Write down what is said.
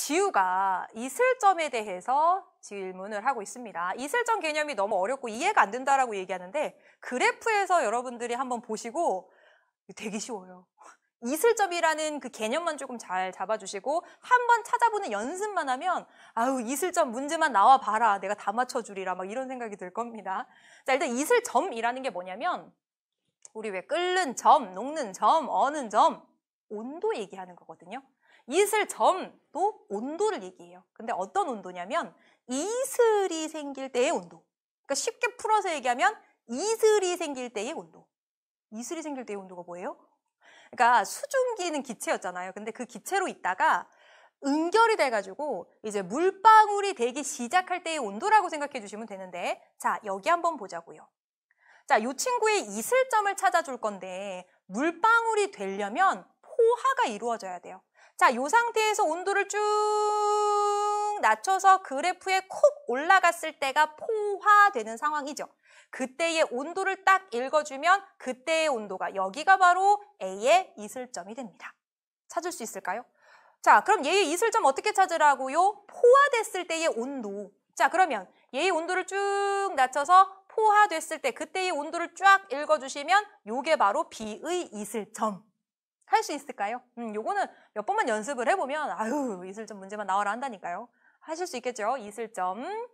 지우가 이슬점에 대해서 질문을 하고 있습니다. 이슬점 개념이 너무 어렵고 이해가 안 된다라고 얘기하는데 그래프에서 여러분들이 한번 보시고 되게 쉬워요. 이슬점이라는 그 개념만 조금 잘 잡아주시고 한번 찾아보는 연습만 하면 아유 이슬점 문제만 나와 봐라 내가 다 맞춰주리라 막 이런 생각이 들 겁니다. 자 일단 이슬점이라는 게 뭐냐면 우리 왜 끓는 점, 녹는 점, 어는 점 온도 얘기하는 거거든요. 이슬 점도 온도를 얘기해요. 근데 어떤 온도냐면 이슬이 생길 때의 온도. 그러니까 쉽게 풀어서 얘기하면 이슬이 생길 때의 온도. 이슬이 생길 때의 온도가 뭐예요? 그러니까 수증기는 기체였잖아요. 근데 그 기체로 있다가 응결이 돼가지고 이제 물방울이 되기 시작할 때의 온도라고 생각해 주시면 되는데 자 여기 한번 보자고요. 자, 이 친구의 이슬점을 찾아줄 건데 물방울이 되려면 포화가 이루어져야 돼요. 자, 요 상태에서 온도를 쭉 낮춰서 그래프에 콕 올라갔을 때가 포화되는 상황이죠. 그때의 온도를 딱 읽어주면 그때의 온도가 여기가 바로 A의 이슬점이 됩니다. 찾을 수 있을까요? 자, 그럼 얘의 이슬점 어떻게 찾으라고요? 포화됐을 때의 온도. 자, 그러면 얘의 온도를 쭉 낮춰서 포화됐을 때 그때의 온도를 쫙 읽어주시면 요게 바로 B의 이슬점. 할수 있을까요? 음, 요거는 몇 번만 연습을 해보면 아유 이슬점 문제만 나와라 한다니까요. 하실 수 있겠죠? 이슬점